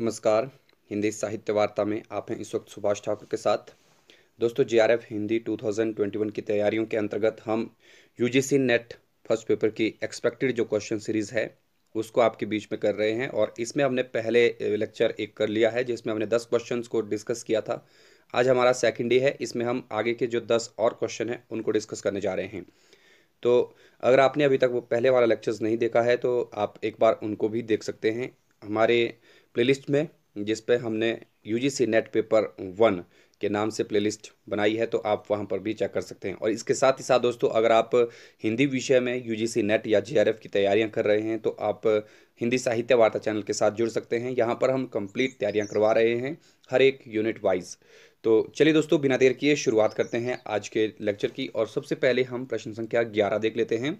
नमस्कार हिंदी साहित्य वार्ता में आप हैं इस वक्त सुभाष ठाकुर के साथ दोस्तों जीआरएफ हिंदी 2021 की तैयारियों के अंतर्गत हम यूजीसी नेट फर्स्ट पेपर की एक्सपेक्टेड जो क्वेश्चन सीरीज़ है उसको आपके बीच में कर रहे हैं और इसमें हमने पहले लेक्चर एक कर लिया है जिसमें हमने दस क्वेश्चन को डिस्कस किया था आज हमारा सेकेंड डे है इसमें हम आगे के जो दस और क्वेश्चन हैं उनको डिस्कस करने जा रहे हैं तो अगर आपने अभी तक वो पहले वाला लेक्चर्स नहीं देखा है तो आप एक बार उनको भी देख सकते हैं हमारे प्लेलिस्ट में जिस पे हमने यूजीसी नेट पेपर वन के नाम से प्लेलिस्ट बनाई है तो आप वहाँ पर भी चेक कर सकते हैं और इसके साथ ही साथ दोस्तों अगर आप हिंदी विषय में यूजीसी नेट या जीआरएफ की तैयारियां कर रहे हैं तो आप हिंदी साहित्य वार्ता चैनल के साथ जुड़ सकते हैं यहाँ पर हम कंप्लीट तैयारियां करवा रहे हैं हर एक यूनिट वाइज तो चलिए दोस्तों बिना देर किए शुरुआत करते हैं आज के लेक्चर की और सबसे पहले हम प्रश्न संख्या ग्यारह देख लेते हैं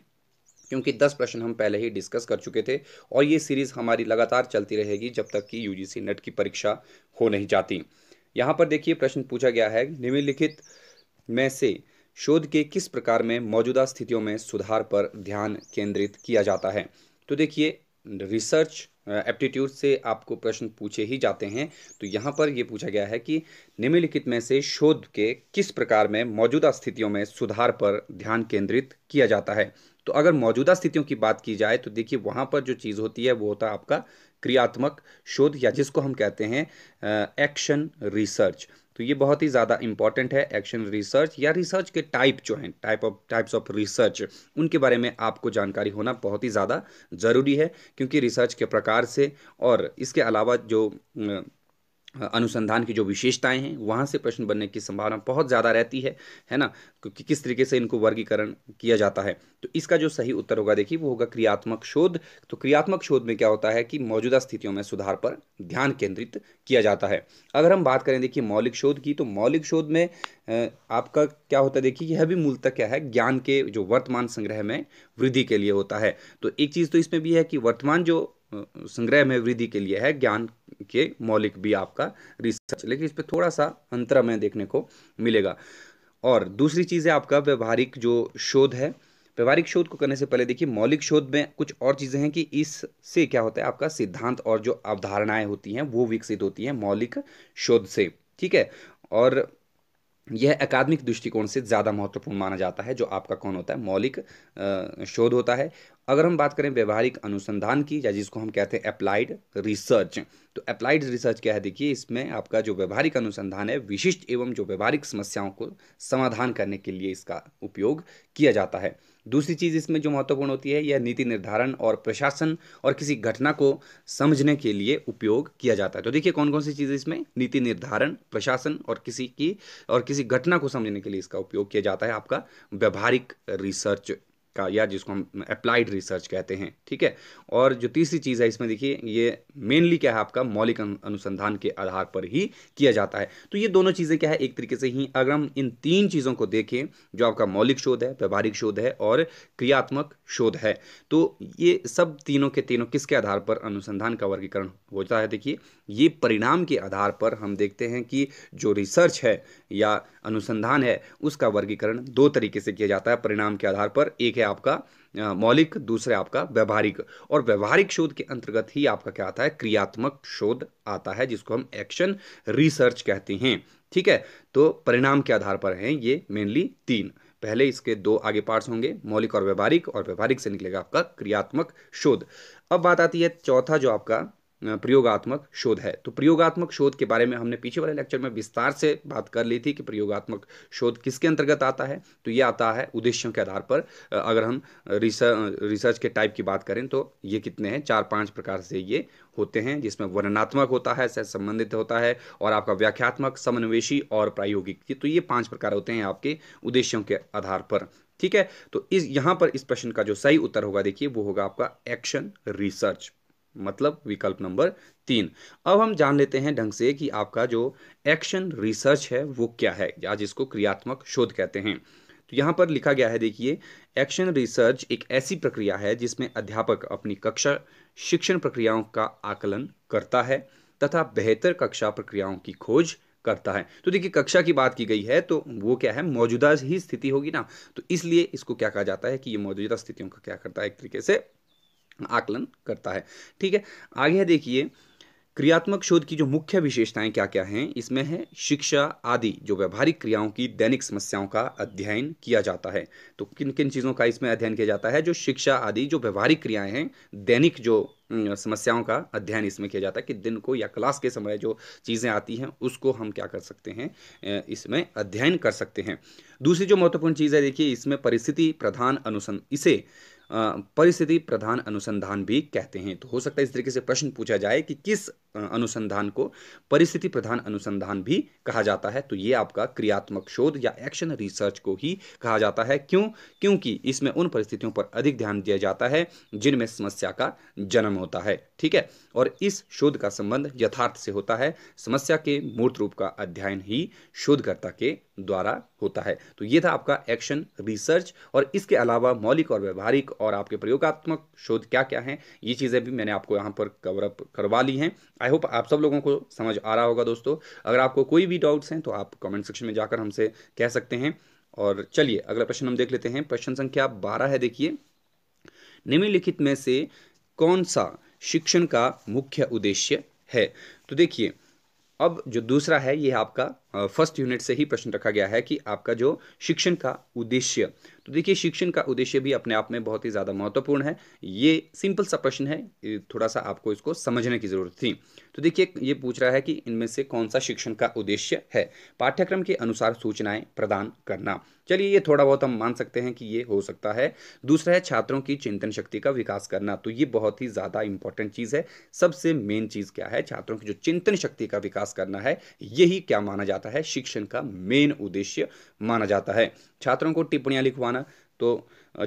क्योंकि दस प्रश्न हम पहले ही डिस्कस कर चुके थे और ये सीरीज़ हमारी लगातार चलती रहेगी जब तक कि यूजीसी नेट की परीक्षा हो नहीं जाती यहाँ पर देखिए प्रश्न पूछा गया है निम्नलिखित में से शोध के किस प्रकार में मौजूदा स्थितियों में सुधार पर ध्यान केंद्रित किया जाता है तो देखिए रिसर्च एप्टीट्यूड से आपको प्रश्न पूछे ही जाते हैं तो यहाँ पर ये पूछा गया है कि निम्नलिखित में से शोध के किस प्रकार में मौजूदा स्थितियों में सुधार पर ध्यान केंद्रित किया जाता है तो अगर मौजूदा स्थितियों की बात की जाए तो देखिए वहाँ पर जो चीज़ होती है वो होता है आपका क्रियात्मक शोध या जिसको हम कहते हैं एक्शन रिसर्च तो ये बहुत ही ज़्यादा इंपॉर्टेंट है एक्शन रिसर्च या रिसर्च के टाइप जो हैं type of types of research उनके बारे में आपको जानकारी होना बहुत ही ज़्यादा ज़रूरी है क्योंकि रिसर्च के प्रकार से और इसके अलावा जो अनुसंधान की जो विशेषताएं हैं वहाँ से प्रश्न बनने की संभावना बहुत ज़्यादा रहती है है ना क्योंकि किस तरीके से इनको वर्गीकरण किया जाता है तो इसका जो सही उत्तर होगा देखिए वो होगा क्रियात्मक शोध तो क्रियात्मक शोध में क्या होता है कि मौजूदा स्थितियों में सुधार पर ध्यान केंद्रित किया जाता है अगर हम बात करें देखिए मौलिक शोध की तो मौलिक शोध में आपका क्या होता है देखिए यह भी मूलतः क्या है ज्ञान के जो वर्तमान संग्रह में वृद्धि के लिए होता है तो एक चीज़ तो इसमें भी है कि वर्तमान जो संग्रह में वृद्धि के लिए है ज्ञान के मौलिक भी आपका रिसर्च लेकिन इस पर थोड़ा सा अंतर हमें देखने को मिलेगा और दूसरी चीज़ है आपका व्यवहारिक जो शोध है व्यवहारिक शोध को करने से पहले देखिए मौलिक शोध में कुछ और चीज़ें हैं कि इससे क्या होता है आपका सिद्धांत और जो अवधारणाएं होती हैं वो विकसित होती हैं मौलिक शोध से ठीक है और यह अकादमिक दृष्टिकोण से ज़्यादा महत्वपूर्ण माना जाता है जो आपका कौन होता है मौलिक शोध होता है अगर हम बात करें व्यवहारिक अनुसंधान की या जिसको हम कहते हैं अप्लाइड रिसर्च तो अप्लाइड रिसर्च क्या है देखिए इसमें आपका जो व्यवहारिक अनुसंधान है विशिष्ट एवं जो व्यवहारिक समस्याओं को समाधान करने के लिए इसका उपयोग किया जाता है दूसरी चीज़ इसमें जो महत्वपूर्ण होती है यह नीति निर्धारण और प्रशासन और किसी घटना को समझने के लिए उपयोग किया जाता है तो देखिए कौन कौन सी चीज़ें इसमें नीति निर्धारण प्रशासन और किसी की और किसी घटना को समझने के लिए इसका उपयोग किया जाता है आपका व्यवहारिक रिसर्च का या जिसको हम अप्लाइड रिसर्च कहते हैं ठीक है और जो तीसरी चीज़ है इसमें देखिए ये मेनली क्या है आपका मौलिक अनुसंधान के आधार पर ही किया जाता है तो ये दोनों चीज़ें क्या है एक तरीके से ही अगर हम इन तीन चीज़ों को देखें जो आपका मौलिक शोध है व्यवहारिक शोध है और क्रियात्मक शोध है तो ये सब तीनों के तीनों किसके आधार पर अनुसंधान का वर्गीकरण होता है देखिए ये परिणाम के आधार पर हम देखते हैं कि जो रिसर्च है या अनुसंधान है उसका वर्गीकरण दो तरीके से किया जाता है परिणाम के आधार पर एक है आपका मौलिक दूसरे आपका व्यवहारिक और व्यवहारिक शोध के अंतर्गत ही आपका क्या आता है क्रियात्मक शोध आता है जिसको हम एक्शन रिसर्च कहते हैं ठीक है तो परिणाम के आधार पर हैं ये मेनली तीन पहले इसके दो आगे पार्ट्स होंगे मौलिक और व्यवहारिक और व्यवहारिक से निकलेगा आपका क्रियात्मक शोध अब बात आती है चौथा जो आपका प्रयोगात्मक शोध है तो प्रयोगात्मक शोध के बारे में हमने पीछे वाले लेक्चर में विस्तार से बात कर ली थी कि प्रयोगात्मक शोध किसके अंतर्गत आता है तो ये आता है उद्देश्यों के आधार पर अगर हम रिसर्च रिसर्च के टाइप की बात करें तो ये कितने हैं चार पाँच प्रकार से ये होते हैं जिसमें वर्णनात्मक होता है संबंधित होता है और आपका व्याख्यात्मक समन्वेशी और प्रायोगिक तो ये पाँच प्रकार होते हैं आपके उद्देश्यों के आधार पर ठीक है तो इस यहाँ पर इस प्रश्न का जो सही उत्तर होगा देखिए वो होगा आपका एक्शन रिसर्च मतलब विकल्प नंबर तीन अब हम जान लेते हैं ढंग से कि आपका जो एक्शन रिसर्च है वो क्या है या जिसको क्रियात्मक शोध कहते हैं तो यहाँ पर लिखा गया है देखिए एक्शन रिसर्च एक ऐसी प्रक्रिया है जिसमें अध्यापक अपनी कक्षा शिक्षण प्रक्रियाओं का आकलन करता है तथा बेहतर कक्षा प्रक्रियाओं की खोज करता है तो देखिए कक्षा की बात की गई है तो वो क्या है मौजूदा ही स्थिति होगी ना तो इसलिए इसको क्या कहा जाता है कि ये मौजूदा स्थितियों का क्या करता है एक तरीके से आकलन करता है ठीक है आगे देखिए क्रियात्मक शोध की जो मुख्य विशेषताएं क्या क्या हैं इसमें है शिक्षा आदि जो व्यवहारिक क्रियाओं की दैनिक समस्याओं का अध्ययन किया जाता है तो किन किन चीज़ों का इसमें अध्ययन किया जाता है जो शिक्षा आदि जो व्यवहारिक क्रियाएं हैं दैनिक जो समस्याओं का अध्ययन इसमें किया जाता है कि दिन को या क्लास के समय जो चीज़ें आती हैं उसको हम क्या कर सकते हैं इसमें अध्ययन कर सकते हैं दूसरी जो महत्वपूर्ण चीज़ है देखिए इसमें परिस्थिति प्रधान अनुसंध इसे परिस्थिति प्रधान अनुसंधान भी कहते हैं तो हो सकता है इस तरीके से प्रश्न पूछा जाए कि किस अनुसंधान को परिस्थिति प्रधान अनुसंधान भी कहा जाता है तो ये आपका क्रियात्मक शोध या एक्शन रिसर्च को ही कहा जाता है क्यों क्योंकि इसमें उन परिस्थितियों पर अधिक ध्यान दिया जाता है जिनमें समस्या का जन्म होता है ठीक है और इस शोध का संबंध यथार्थ से होता है समस्या के मूर्त रूप का अध्ययन ही शोधकर्ता के द्वारा होता है तो ये था आपका एक्शन रिसर्च और इसके अलावा मौलिक और व्यवहारिक और आपके प्रयोगात्मक शोध क्या क्या हैं ये चीज़ें भी मैंने आपको यहाँ पर कवरअप करवा ली हैं आई होप आप सब लोगों को समझ आ रहा होगा दोस्तों अगर आपको कोई भी डाउट्स हैं तो आप कमेंट सेक्शन में जाकर हमसे कह सकते हैं और चलिए अगला प्रश्न हम देख लेते हैं प्रश्न संख्या बारह है देखिए निम्नलिखित में से कौन सा शिक्षण का मुख्य उद्देश्य है तो देखिए अब जो दूसरा है ये आपका फर्स्ट यूनिट से ही प्रश्न रखा गया है कि आपका जो शिक्षण का उद्देश्य तो देखिए शिक्षण का उद्देश्य भी अपने आप में बहुत ही ज़्यादा महत्वपूर्ण है ये सिंपल सा प्रश्न है थोड़ा सा आपको इसको समझने की ज़रूरत थी तो देखिए ये पूछ रहा है कि इनमें से कौन सा शिक्षण का उद्देश्य है पाठ्यक्रम के अनुसार सूचनाएं प्रदान करना चलिए ये थोड़ा बहुत हम मान सकते हैं कि ये हो सकता है दूसरा है छात्रों की चिंतन शक्ति का विकास करना तो ये बहुत ही ज़्यादा इंपॉर्टेंट चीज़ है सबसे मेन चीज़ क्या है छात्रों की जो चिंतन शक्ति का विकास करना है यही क्या माना जाता जाता है शिक्षण का मेन उद्देश्य माना जाता है छात्रों को टिप्पणियाँ लिखवाना तो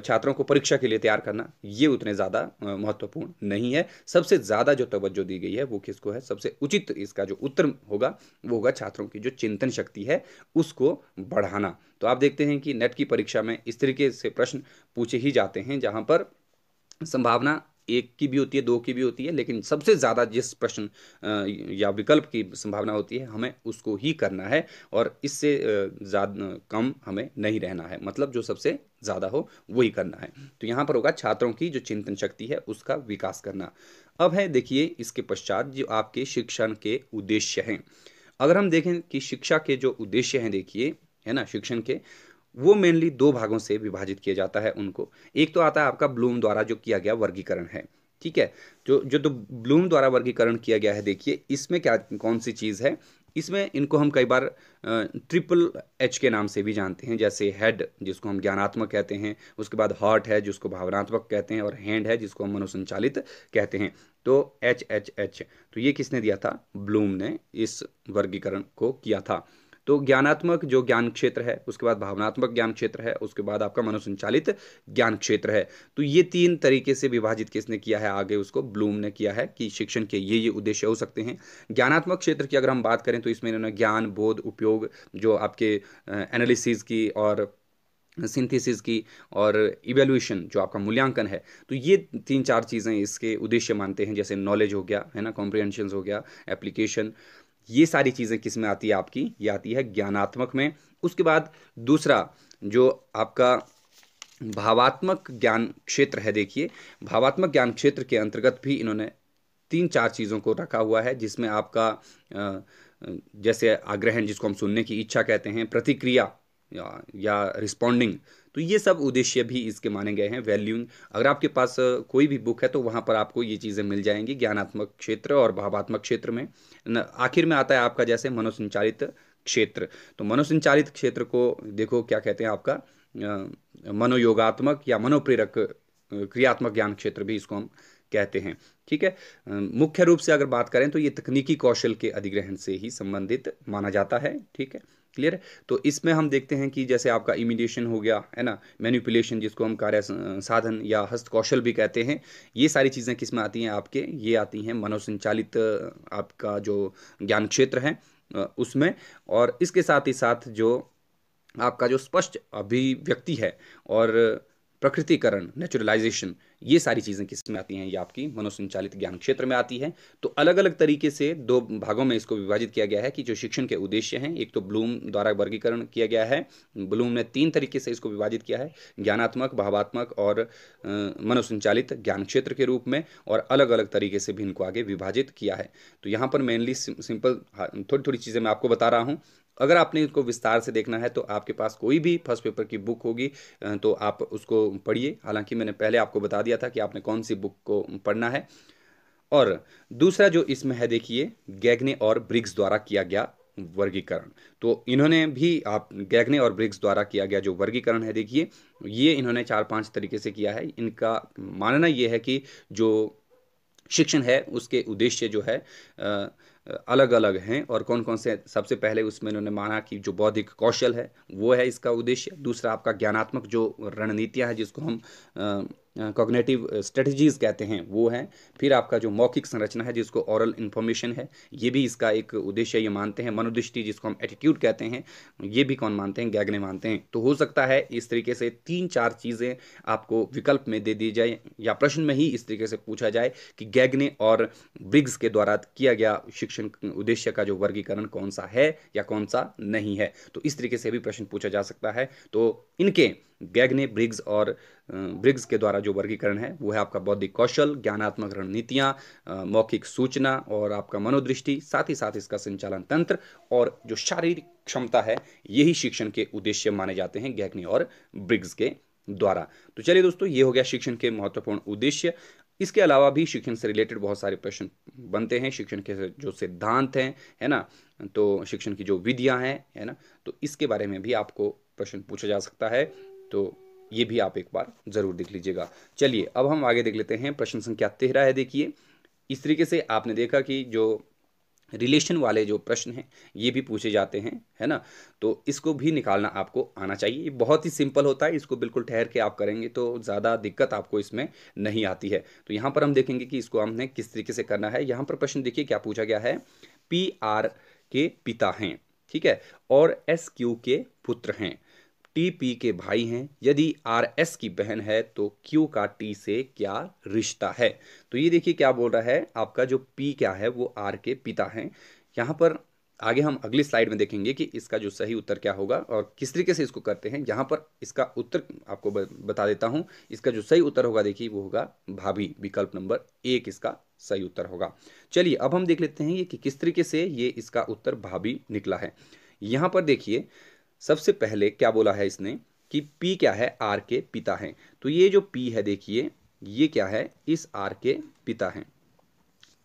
छात्रों को परीक्षा के लिए तैयार करना ये उतने ज़्यादा महत्वपूर्ण नहीं है सबसे ज़्यादा जो तवज्जो दी गई है वो किसको है सबसे उचित इसका जो उत्तर होगा वो होगा छात्रों की जो चिंतन शक्ति है उसको बढ़ाना तो आप देखते हैं कि नेट की परीक्षा में इस तरीके से प्रश्न पूछे ही जाते हैं जहाँ पर संभावना एक की भी होती है दो की भी होती है लेकिन सबसे ज़्यादा जिस प्रश्न या विकल्प की संभावना होती है हमें उसको ही करना है और इससे ज़्यादा कम हमें नहीं रहना है मतलब जो सबसे ज़्यादा हो वही करना है तो यहाँ पर होगा छात्रों की जो चिंतन शक्ति है उसका विकास करना अब है देखिए इसके पश्चात जो आपके शिक्षण के उद्देश्य हैं अगर हम देखें कि शिक्षा के जो उद्देश्य हैं देखिए है ना शिक्षण के वो मेनली दो भागों से विभाजित किया जाता है उनको एक तो आता है आपका ब्लूम द्वारा जो किया गया वर्गीकरण है ठीक है जो जो तो ब्लूम द्वारा वर्गीकरण किया गया है देखिए इसमें क्या कौन सी चीज़ है इसमें इनको हम कई बार ट्रिपल एच के नाम से भी जानते हैं जैसे हेड जिसको हम ज्ञानात्मक कहते हैं उसके बाद हार्ट है जिसको भावनात्मक कहते हैं और हैंड है जिसको हम मनोसंचालित कहते हैं तो एच एच एच तो ये किसने दिया था ब्लूम ने इस वर्गीकरण को किया था तो ज्ञानात्मक जो ज्ञान क्षेत्र है उसके बाद भावनात्मक ज्ञान क्षेत्र है उसके बाद आपका मनोसंचालित ज्ञान क्षेत्र है तो ये तीन तरीके से विभाजित किसने किया है आगे उसको ब्लूम ने किया है कि शिक्षण के ये ये उद्देश्य हो सकते हैं ज्ञानात्मक क्षेत्र की अगर हम बात करें तो इसमें इन्होंने ज्ञान बोध उपयोग जो आपके एनालिसिस की और सिंथेसिस की और इवेल्यूशन जो आपका मूल्यांकन है तो ये तीन चार चीज़ें इसके उद्देश्य मानते हैं जैसे नॉलेज हो गया है ना कॉम्प्रिहेंशन हो गया एप्लीकेशन ये सारी चीज़ें किस में आती है आपकी ये आती है ज्ञानात्मक में उसके बाद दूसरा जो आपका भावात्मक ज्ञान क्षेत्र है देखिए भावात्मक ज्ञान क्षेत्र के अंतर्गत भी इन्होंने तीन चार चीज़ों को रखा हुआ है जिसमें आपका जैसे आग्रहण जिसको हम सुनने की इच्छा कहते हैं प्रतिक्रिया या, या रिस्पॉन्डिंग तो ये सब उद्देश्य भी इसके माने गए हैं वैल्यूइंग अगर आपके पास कोई भी बुक है तो वहाँ पर आपको ये चीज़ें मिल जाएंगी ज्ञानात्मक क्षेत्र और भावात्मक क्षेत्र में आखिर में आता है आपका जैसे मनोसंचालित क्षेत्र तो मनोसंचालित क्षेत्र को देखो क्या कहते हैं आपका मनोयोगात्मक या मनोप्रेरक क्रियात्मक ज्ञान क्षेत्र भी इसको हम कहते हैं ठीक है मुख्य रूप से अगर बात करें तो ये तकनीकी कौशल के अधिग्रहण से ही संबंधित माना जाता है ठीक है क्लियर है तो इसमें हम देखते हैं कि जैसे आपका इमिडिएशन हो गया है ना मैन्यूपुलेशन जिसको हम कार्य साधन या हस्तकौशल भी कहते हैं ये सारी चीज़ें किस में आती हैं आपके ये आती हैं मनोसंचालित आपका जो ज्ञान क्षेत्र है उसमें और इसके साथ ही साथ जो आपका जो स्पष्ट अभिव्यक्ति है और प्रकृतिकरण नेचुरलाइजेशन ये सारी चीज़ें किस में आती हैं ये आपकी मनोसंचालित ज्ञान क्षेत्र में आती है तो अलग अलग तरीके से दो भागों में इसको विभाजित किया गया है कि जो शिक्षण के उद्देश्य हैं एक तो ब्लूम द्वारा वर्गीकरण किया गया है ब्लूम ने तीन तरीके से इसको विभाजित किया है ज्ञानात्मक भावात्मक और मनोसंचालित ज्ञान क्षेत्र के रूप में और अलग अलग तरीके से भी इनको आगे विभाजित किया है तो यहाँ पर मेनली सिंपल हाँ, थोड़ी थोड़ी चीज़ें मैं आपको बता रहा हूँ अगर आपने इसको विस्तार से देखना है तो आपके पास कोई भी फर्स्ट पेपर की बुक होगी तो आप उसको पढ़िए हालांकि मैंने पहले आपको बता दिया था कि आपने कौन सी बुक को पढ़ना है और दूसरा जो इसमें है देखिए गैगने और ब्रिक्स द्वारा किया गया वर्गीकरण तो इन्होंने भी आप गैगने और ब्रिक्स द्वारा किया गया जो वर्गीकरण है देखिए ये इन्होंने चार पांच तरीके से किया है इनका मानना ये है कि जो शिक्षण है उसके उद्देश्य जो है अलग अलग हैं और कौन कौन से सबसे पहले उसमें उन्होंने माना कि जो बौद्धिक कौशल है वो है इसका उद्देश्य दूसरा आपका ज्ञानात्मक जो रणनीतियाँ हैं जिसको हम कॉग्नेटिव स्ट्रेटजीज कहते हैं वो है फिर आपका जो मौखिक संरचना है जिसको ओरल इन्फॉर्मेशन है ये भी इसका एक उद्देश्य ये मानते हैं मनोदृष्टि जिसको हम एटीट्यूड कहते हैं ये भी कौन मानते हैं गैगने मानते हैं तो हो सकता है इस तरीके से तीन चार चीज़ें आपको विकल्प में दे दी जाए या प्रश्न में ही इस तरीके से पूछा जाए कि गैगने और ब्रिग्स के द्वारा किया गया शिक्षण उद्देश्य का जो वर्गीकरण कौन सा है या कौन सा नहीं है तो इस तरीके से भी प्रश्न पूछा जा सकता है तो इनके गैगने ब्रिग्स और ब्रिग्स के द्वारा जो वर्गीकरण है वो है आपका बौद्धिक कौशल ज्ञानात्मक रणनीतियाँ मौखिक सूचना और आपका मनोदृष्टि साथ ही साथ इसका संचालन तंत्र और जो शारीरिक क्षमता है यही शिक्षण के उद्देश्य माने जाते हैं गैगने और ब्रिग्स के द्वारा तो चलिए दोस्तों ये हो गया शिक्षण के महत्वपूर्ण उद्देश्य इसके अलावा भी शिक्षण से रिलेटेड बहुत सारे प्रश्न बनते हैं शिक्षण के जो सिद्धांत हैं है ना तो शिक्षण की जो विधियाँ हैं है ना तो इसके बारे में भी आपको प्रश्न पूछा जा सकता है तो ये भी आप एक बार ज़रूर देख लीजिएगा चलिए अब हम आगे देख लेते हैं प्रश्न संख्या तेरह है देखिए इस तरीके से आपने देखा कि जो रिलेशन वाले जो प्रश्न हैं ये भी पूछे जाते हैं है ना तो इसको भी निकालना आपको आना चाहिए ये बहुत ही सिंपल होता है इसको बिल्कुल ठहर के आप करेंगे तो ज़्यादा दिक्कत आपको इसमें नहीं आती है तो यहाँ पर हम देखेंगे कि इसको हमने किस तरीके से करना है यहाँ पर प्रश्न देखिए क्या पूछा गया है पी आर के पिता हैं ठीक है और एस क्यू के पुत्र हैं टी पी के भाई हैं यदि आर एस की बहन है तो क्यू का टी से क्या रिश्ता है तो ये देखिए क्या बोल रहा है आपका जो पी क्या है वो आर के पिता हैं यहाँ पर आगे हम अगली स्लाइड में देखेंगे कि इसका जो सही उत्तर क्या होगा और किस तरीके से इसको करते हैं यहाँ पर इसका उत्तर आपको बता देता हूँ इसका जो सही उत्तर होगा देखिए वो होगा भाभी विकल्प नंबर एक इसका सही उत्तर होगा चलिए अब हम देख लेते हैं ये कि किस तरीके से ये इसका उत्तर भाभी निकला है यहाँ पर देखिए सबसे पहले क्या बोला है इसने कि पी क्या है आर के पिता हैं तो ये जो पी है देखिए ये क्या है इस आर के पिता हैं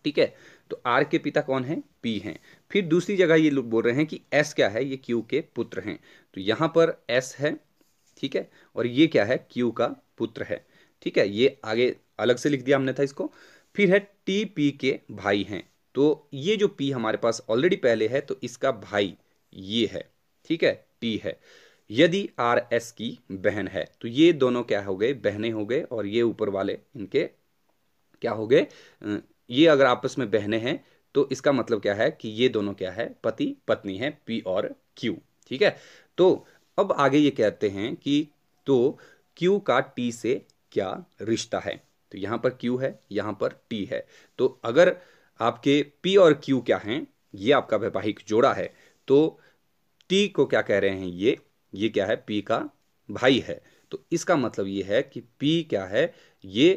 ठीक है तो आर के पिता कौन है पी हैं फिर दूसरी जगह ये लोग बोल रहे हैं कि एस क्या है ये क्यू के पुत्र हैं तो यहाँ पर एस है ठीक है और ये क्या है क्यू का पुत्र है ठीक है ये आगे अलग से लिख दिया हमने था इसको फिर है टी पी के भाई हैं तो ये जो पी हमारे पास ऑलरेडी पहले है तो इसका भाई ये है ठीक है टी है यदि आर एस की बहन है तो ये दोनों क्या हो गए बहने हो गए और ये ऊपर वाले इनके क्या हो गए ये अगर आपस में बहने हैं तो इसका मतलब क्या है कि ये दोनों क्या है पति पत्नी है पी और क्यू ठीक है तो अब आगे ये कहते हैं कि तो क्यू का टी से क्या रिश्ता है तो यहां पर क्यू है यहां पर टी है तो अगर आपके पी और क्यू क्या हैं ये आपका वैवाहिक जोड़ा है तो टी को क्या कह रहे हैं ये ये क्या है पी का भाई है तो इसका मतलब ये है कि पी क्या है ये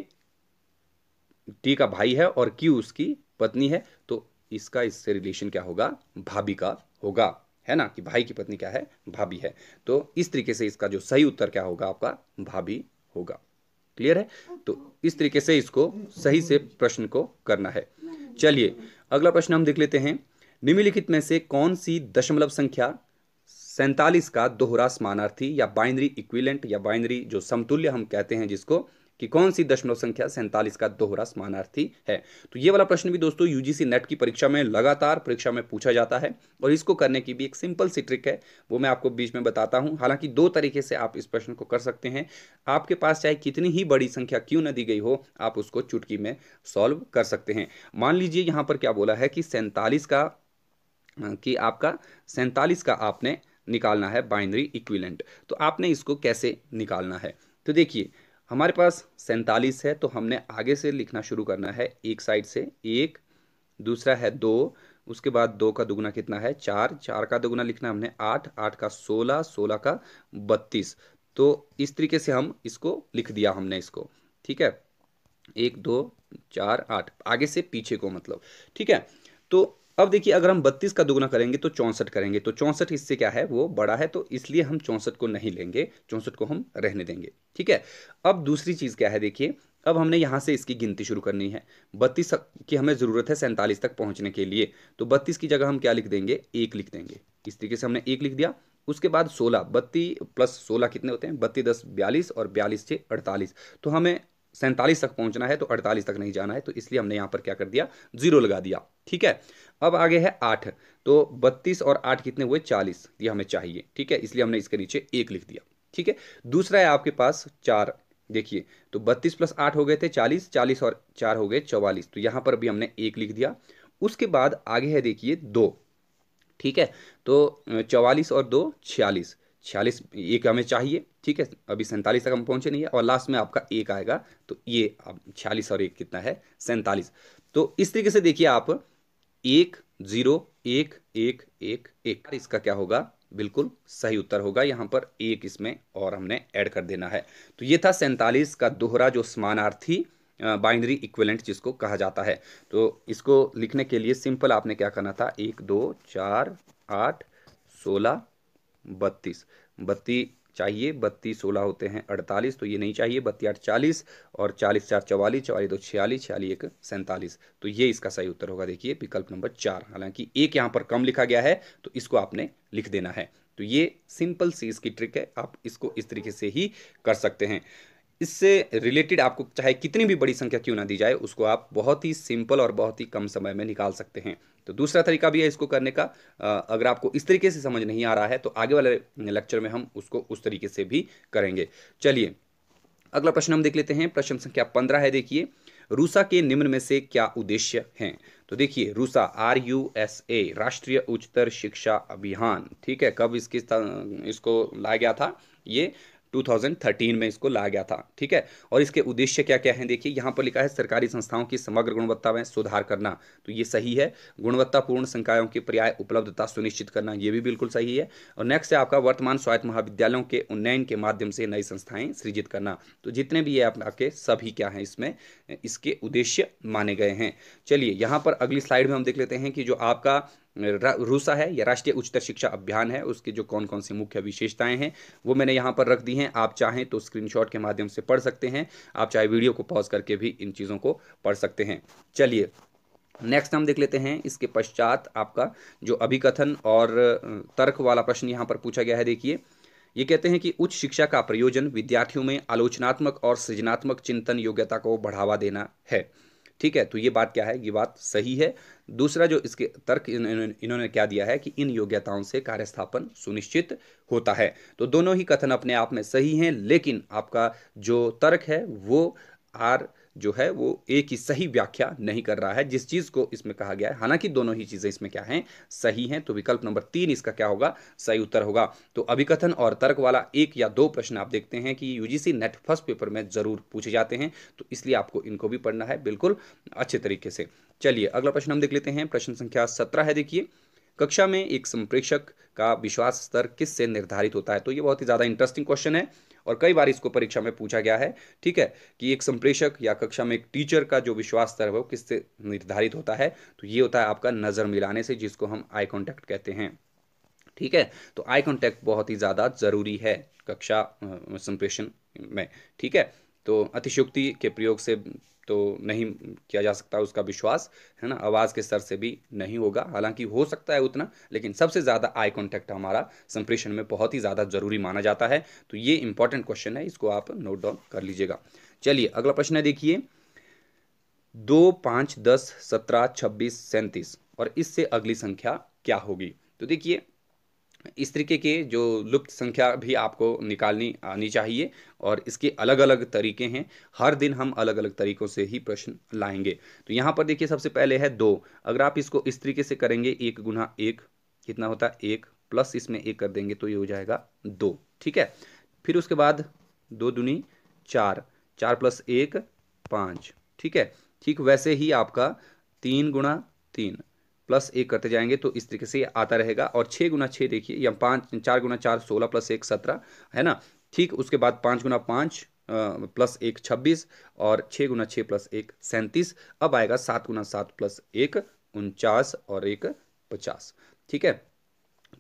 टी का भाई है और क्यू उसकी पत्नी है तो इसका इससे रिलेशन क्या होगा भाभी का होगा है ना कि भाई की पत्नी क्या है भाभी है तो इस तरीके से इसका जो सही उत्तर क्या होगा आपका भाभी होगा क्लियर है तो इस तरीके से इसको सही से प्रश्न को करना है चलिए अगला प्रश्न हम देख लेते हैं निम्नलिखित में से कौन सी दशमलव संख्या सैंतालीस का दोहरा समानार्थी या बाइनरी इक्विलेंट या बाइनरी जो समतुल्य हम कहते हैं जिसको कि कौन सी दशमलव संख्या सैंतालीस का दोहरा समानार्थी है तो ये वाला प्रश्न भी दोस्तों यूजीसी नेट की परीक्षा में लगातार परीक्षा में पूछा जाता है और इसको करने की भी एक सिंपल सी ट्रिक है वो मैं आपको बीच में बताता हूँ हालांकि दो तरीके से आप इस प्रश्न को कर सकते हैं आपके पास चाहे कितनी ही बड़ी संख्या क्यों न दी गई हो आप उसको चुटकी में सॉल्व कर सकते हैं मान लीजिए यहाँ पर क्या बोला है कि सैंतालीस का कि आपका सैंतालीस का आपने निकालना है बाइनरी इक्विलेंट तो आपने इसको कैसे निकालना है तो देखिए हमारे पास सैंतालीस है तो हमने आगे से लिखना शुरू करना है एक साइड से एक दूसरा है दो उसके बाद दो का दुगुना कितना है चार चार का दुगुना लिखना हमने आठ आठ का सोलह सोलह का बत्तीस तो इस तरीके से हम इसको लिख दिया हमने इसको ठीक है एक दो चार आठ आगे से पीछे को मतलब ठीक है तो अब देखिए अगर हम बत्तीस का दुगना करेंगे तो चौंसठ करेंगे तो चौंसठ इससे क्या है वो बड़ा है तो इसलिए हम चौंसठ को नहीं लेंगे चौंसठ को हम रहने देंगे ठीक है अब दूसरी चीज़ क्या है देखिए अब हमने यहाँ से इसकी गिनती शुरू करनी है बत्तीस की हमें ज़रूरत है सैंतालीस तक पहुँचने के लिए तो बत्तीस की जगह हम क्या लिख देंगे एक लिख देंगे इस तरीके से हमने एक लिख दिया उसके बाद सोलह बत्तीस प्लस सोलह कितने होते हैं बत्तीस दस बयालीस और बयालीस छः अड़तालीस तो हमें सैंतालीस तक पहुंचना है तो अड़तालीस तक नहीं जाना है तो इसलिए हमने यहाँ पर क्या कर दिया जीरो लगा दिया ठीक है अब आगे है आठ तो बत्तीस और आठ कितने हुए चालीस ये हमें चाहिए ठीक है इसलिए हमने इसके नीचे एक लिख दिया ठीक है दूसरा है आपके पास चार देखिए तो बत्तीस प्लस आठ हो गए थे चालीस चालीस और चार हो गए चौवालीस तो यहाँ पर भी हमने एक लिख दिया उसके बाद आगे है देखिए दो ठीक है तो चौवालीस और दो छियालीस छियालीस एक हमें चाहिए ठीक है अभी सैंतालीस तक हम पहुंचे नहीं है और लास्ट में आपका एक आएगा तो ये अब छियालीस और एक कितना है सैंतालीस तो इस तरीके से देखिए आप एक जीरो एक एक एक एक इसका क्या होगा बिल्कुल सही उत्तर होगा यहाँ पर एक इसमें और हमने ऐड कर देना है तो ये था सैंतालीस का दोहरा जो समानार्थी बाइनरी इक्वलेंट जिसको कहा जाता है तो इसको लिखने के लिए सिंपल आपने क्या करना था एक दो चार आठ सोलह बत्तीस बत्तीस चाहिए बत्तीस सोलह होते हैं अड़तालीस तो ये नहीं चाहिए बत्ती आठ चालीस और चालीस चार चवालीस चवालीस दो छियालीस छियालीस एक सैंतालीस तो ये इसका सही उत्तर होगा देखिए विकल्प नंबर चार हालांकि एक यहाँ पर कम लिखा गया है तो इसको आपने लिख देना है तो ये सिंपल सी इसकी ट्रिक है आप इसको इस तरीके से ही कर सकते हैं इससे रिलेटेड आपको चाहे कितनी भी बड़ी संख्या क्यों ना दी जाए उसको आप बहुत ही सिंपल और बहुत ही कम समय में निकाल सकते हैं तो दूसरा तरीका भी है इसको करने का अगर आपको इस तरीके से समझ नहीं आ रहा है तो आगे वाले लेक्चर में हम उसको उस तरीके से भी करेंगे चलिए अगला प्रश्न हम देख लेते हैं प्रश्न संख्या पंद्रह है देखिए रूसा के निम्न में से क्या उद्देश्य हैं तो देखिए RUSA R U S A राष्ट्रीय उच्चतर शिक्षा अभियान ठीक है कब इसकी इसको लाया गया था ये 2013 में इसको लाया गया था ठीक है और इसके उद्देश्य क्या क्या है देखिए यहाँ पर लिखा है सरकारी संस्थाओं की समग्र गुणवत्ता में सुधार करना तो ये सही है गुणवत्तापूर्ण संकायों की पर्याय उपलब्धता सुनिश्चित करना ये भी बिल्कुल सही है और नेक्स्ट है आपका वर्तमान स्वायत्त महाविद्यालयों के उन्नयन के माध्यम से नई संस्थाएं सृजित करना तो जितने भी ये आपके सभी क्या हैं इसमें इसके उद्देश्य माने गए हैं चलिए यहाँ पर अगली स्लाइड में हम देख लेते हैं कि जो आपका रूसा है या राष्ट्रीय उच्चतर शिक्षा अभियान है उसके जो कौन कौन से मुख्य विशेषताएं हैं वो मैंने यहाँ पर रख दी हैं आप चाहें तो स्क्रीनशॉट के माध्यम से पढ़ सकते हैं आप चाहे वीडियो को पॉज करके भी इन चीज़ों को पढ़ सकते हैं चलिए नेक्स्ट हम देख लेते हैं इसके पश्चात आपका जो अभिकथन और तर्क वाला प्रश्न यहाँ पर पूछा गया है देखिए ये कहते हैं कि उच्च शिक्षा का प्रयोजन विद्यार्थियों में आलोचनात्मक और सृजनात्मक चिंतन योग्यता को बढ़ावा देना है ठीक है तो ये बात क्या है ये बात सही है दूसरा जो इसके तर्क इन्होंने क्या दिया है कि इन योग्यताओं से कार्यस्थापन सुनिश्चित होता है तो दोनों ही कथन अपने आप में सही हैं लेकिन आपका जो तर्क है वो आर जो है वो एक ही सही व्याख्या नहीं कर रहा है जिस चीज़ को इसमें कहा गया है हालांकि दोनों ही चीज़ें इसमें क्या हैं सही हैं तो विकल्प नंबर तीन इसका क्या होगा सही उत्तर होगा तो अभिकथन और तर्क वाला एक या दो प्रश्न आप देखते हैं कि यूजीसी नेट फर्स्ट पेपर में ज़रूर पूछे जाते हैं तो इसलिए आपको इनको भी पढ़ना है बिल्कुल अच्छे तरीके से चलिए अगला प्रश्न हम देख लेते हैं प्रश्न संख्या सत्रह है देखिए कक्षा में एक संप्रेक्षक का विश्वास स्तर किससे निर्धारित होता है तो ये बहुत ही ज़्यादा इंटरेस्टिंग क्वेश्चन है और कई बार इसको परीक्षा में पूछा गया है ठीक है कि एक संप्रेषक या कक्षा में एक टीचर का जो विश्वास स्तर है वो किससे निर्धारित होता है तो ये होता है आपका नज़र मिलाने से जिसको हम आई कॉन्टैक्ट कहते हैं ठीक है तो आई कॉन्टैक्ट बहुत ही ज़्यादा ज़रूरी है कक्षा संप्रेषण में ठीक है तो अतिशुक्ति के प्रयोग से तो नहीं किया जा सकता उसका विश्वास है ना आवाज़ के स्तर से भी नहीं होगा हालांकि हो सकता है उतना लेकिन सबसे ज़्यादा आई कॉन्टैक्ट हमारा संप्रेषण में बहुत ही ज़्यादा ज़रूरी माना जाता है तो ये इंपॉर्टेंट क्वेश्चन है इसको आप नोट डाउन कर लीजिएगा चलिए अगला प्रश्न है देखिए दो पाँच दस सत्रह छब्बीस सैंतीस और इससे अगली संख्या क्या होगी तो देखिए इस तरीके के जो लुप्त संख्या भी आपको निकालनी आनी चाहिए और इसके अलग अलग तरीके हैं हर दिन हम अलग अलग तरीक़ों से ही प्रश्न लाएंगे तो यहाँ पर देखिए सबसे पहले है दो अगर आप इसको इस तरीके से करेंगे एक गुना एक कितना होता है एक प्लस इसमें एक कर देंगे तो ये हो जाएगा दो ठीक है फिर उसके बाद दो दुनी चार चार प्लस एक पाँच ठीक है ठीक वैसे ही आपका तीन गुणा तीन प्लस एक करते जाएंगे तो इस तरीके से ये आता रहेगा और छः गुना छः देखिए या पाँच चार गुना चार सोलह प्लस एक सत्रह है ना ठीक उसके बाद पाँच गुना पाँच प्लस एक छब्बीस और छः गुना छः प्लस एक सैंतीस अब आएगा सात गुना सात प्लस एक उनचास और एक पचास ठीक है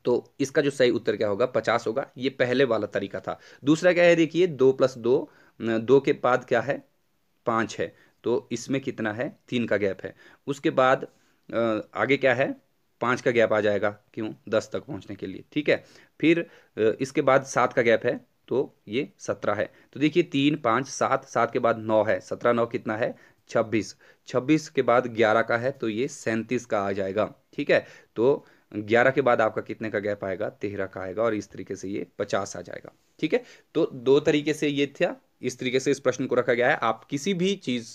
तो इसका जो सही उत्तर क्या होगा पचास होगा ये पहले वाला तरीका था दूसरा क्या है देखिए दो प्लस दो दो के बाद क्या है पाँच है तो इसमें कितना है तीन का गैप है उसके बाद आगे क्या है पाँच का गैप आ जाएगा क्यों दस तक पहुंचने के लिए ठीक है फिर इसके बाद सात का गैप है तो ये सत्रह है तो देखिए तीन पाँच सात सात के बाद नौ है सत्रह नौ कितना है छब्बीस छब्बीस के बाद ग्यारह का है तो ये सैंतीस का आ जाएगा ठीक है तो ग्यारह के बाद आपका कितने का गैप आएगा तेरह का आएगा और इस तरीके से ये पचास आ जाएगा ठीक है तो दो तरीके से ये था इस तरीके से इस प्रश्न को रखा गया है आप किसी भी चीज़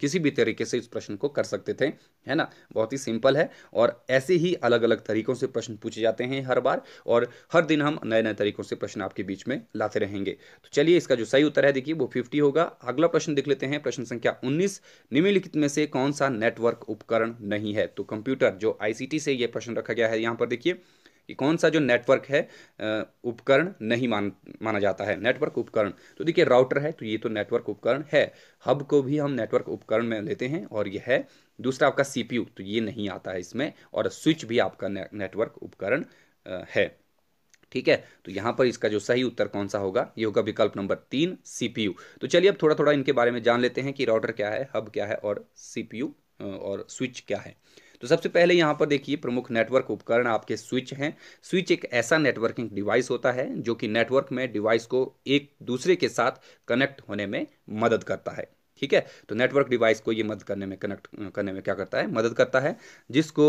किसी भी तरीके से इस प्रश्न को कर सकते थे है ना बहुत ही सिंपल है और ऐसे ही अलग अलग तरीकों से प्रश्न पूछे जाते हैं हर बार और हर दिन हम नए नए तरीकों से प्रश्न आपके बीच में लाते रहेंगे तो चलिए इसका जो सही उत्तर है देखिए वो फिफ्टी होगा अगला प्रश्न देख लेते हैं प्रश्न संख्या उन्नीस निम्नलिखित में से कौन सा नेटवर्क उपकरण नहीं है तो कंप्यूटर जो आईसीटी से यह प्रश्न रखा गया है यहां पर देखिए कि कौन सा जो नेटवर्क है उपकरण नहीं मान माना जाता है नेटवर्क उपकरण तो देखिए राउटर है तो ये तो नेटवर्क उपकरण है हब को भी हम नेटवर्क उपकरण में लेते हैं और यह है दूसरा आपका सीपीयू तो ये नहीं आता है इसमें और स्विच भी आपका नेटवर्क उपकरण है ठीक है तो यहाँ पर इसका जो सही उत्तर कौन सा होगा ये होगा विकल्प नंबर तीन सीपीयू तो चलिए अब थोड़ा थोड़ा इनके बारे में जान लेते हैं कि राउटर क्या है हब क्या है और सीपीयू और स्विच क्या है तो सबसे पहले यहाँ पर देखिए प्रमुख नेटवर्क उपकरण आपके स्विच हैं स्विच एक ऐसा नेटवर्किंग डिवाइस होता है जो कि नेटवर्क में डिवाइस को एक दूसरे के साथ कनेक्ट होने में मदद करता है ठीक है तो नेटवर्क डिवाइस को ये मदद करने में कनेक्ट करने में क्या करता है मदद करता है जिसको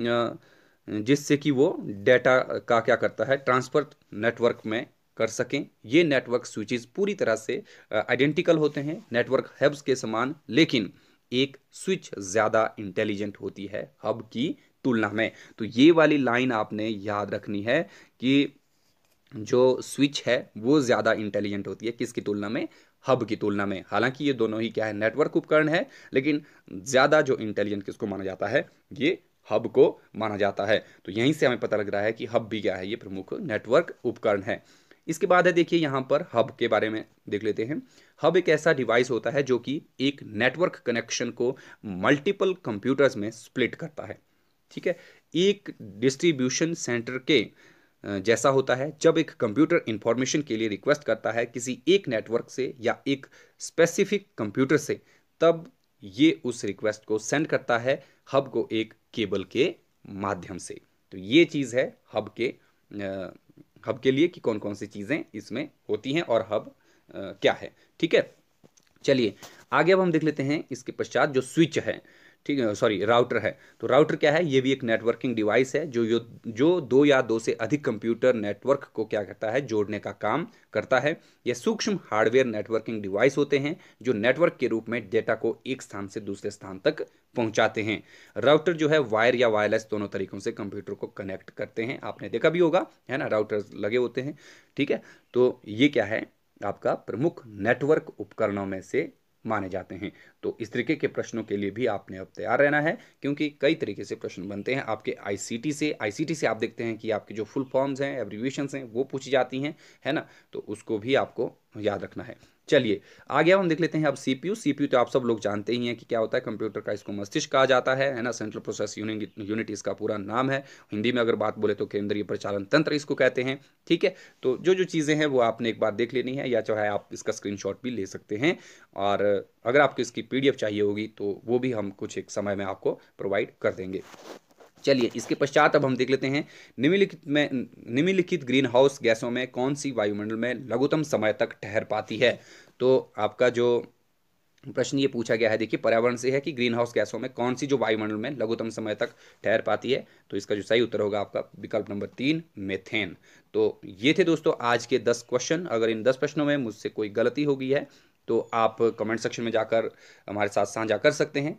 जिससे कि वो डेटा का क्या करता है ट्रांसफर नेटवर्क में कर सकें ये नेटवर्क स्विचेस पूरी तरह से आइडेंटिकल होते हैं नेटवर्क हैब्स के समान लेकिन एक स्विच ज़्यादा इंटेलिजेंट होती है हब की तुलना में तो ये वाली लाइन आपने याद रखनी है कि जो स्विच है वो ज़्यादा इंटेलिजेंट होती है किसकी तुलना में हब की तुलना में हालांकि ये दोनों ही क्या है नेटवर्क उपकरण है लेकिन ज़्यादा जो इंटेलिजेंट किसको माना जाता है ये हब को माना जाता है तो यहीं से हमें पता लग रहा है कि हब भी क्या है ये प्रमुख नेटवर्क उपकरण है इसके बाद है देखिए यहाँ पर हब के बारे में देख लेते हैं हब एक ऐसा डिवाइस होता है जो कि एक नेटवर्क कनेक्शन को मल्टीपल कंप्यूटर्स में स्प्लिट करता है ठीक है एक डिस्ट्रीब्यूशन सेंटर के जैसा होता है जब एक कंप्यूटर इंफॉर्मेशन के लिए रिक्वेस्ट करता है किसी एक नेटवर्क से या एक स्पेसिफिक कंप्यूटर से तब ये उस रिक्वेस्ट को सेंड करता है हब को एक केबल के माध्यम से तो ये चीज़ है हब के हब के लिए कि कौन कौन सी चीज़ें इसमें होती हैं और हब आ, क्या है ठीक है चलिए आगे अब हम देख लेते हैं इसके पश्चात जो स्विच है ठीक है सॉरी राउटर है तो राउटर क्या है ये भी एक नेटवर्किंग डिवाइस है जो जो दो या दो से अधिक कंप्यूटर नेटवर्क को क्या करता है जोड़ने का काम करता है ये सूक्ष्म हार्डवेयर नेटवर्किंग डिवाइस होते हैं जो नेटवर्क के रूप में डेटा को एक स्थान से दूसरे स्थान तक पहुंचाते हैं राउटर जो है वायर या वायरलेस दोनों तरीकों से कंप्यूटर को कनेक्ट करते हैं आपने देखा भी होगा है ना राउटर लगे होते हैं ठीक है तो ये क्या है आपका प्रमुख नेटवर्क उपकरणों में से माने जाते हैं तो इस तरीके के प्रश्नों के लिए भी आपने अब तैयार रहना है क्योंकि कई तरीके से प्रश्न बनते हैं आपके आईसीटी से आईसीटी से आप देखते हैं कि आपके जो फुल फॉर्म्स हैं एब्रीविएशन हैं वो पूछी जाती हैं है ना तो उसको भी आपको याद रखना है चलिए आगे हम देख लेते हैं अब सीपीयू सीपीयू तो आप सब लोग जानते ही हैं कि क्या होता है कंप्यूटर का इसको मस्तिष्क कहा जाता है है ना सेंट्रल प्रोसेस यूनिट इसका पूरा नाम है हिंदी में अगर बात बोले तो केंद्रीय प्रचालन तंत्र इसको कहते हैं ठीक है तो जो जो चीज़ें हैं वो आपने एक बार देख लेनी है या चाहे आप इसका स्क्रीन भी ले सकते हैं और अगर आपको इसकी पी चाहिए होगी तो वो भी हम कुछ एक समय में आपको प्रोवाइड कर देंगे चलिए इसके पश्चात अब हम देख लेते हैं निम्नलिखित में निम्नलिखित ग्रीन हाउस गैसों में कौन सी वायुमंडल में लघुतम समय तक ठहर पाती है तो आपका जो प्रश्न ये पूछा गया है देखिए पर्यावरण से है कि ग्रीन हाउस गैसों में कौन सी जो वायुमंडल में लघुतम समय तक ठहर पाती है तो इसका जो सही उत्तर होगा आपका विकल्प नंबर तीन मेथेन तो ये थे दोस्तों आज के दस क्वेश्चन अगर इन दस प्रश्नों में मुझसे कोई गलती हो गई है तो आप कमेंट सेक्शन में जाकर हमारे साथ साझा कर सकते हैं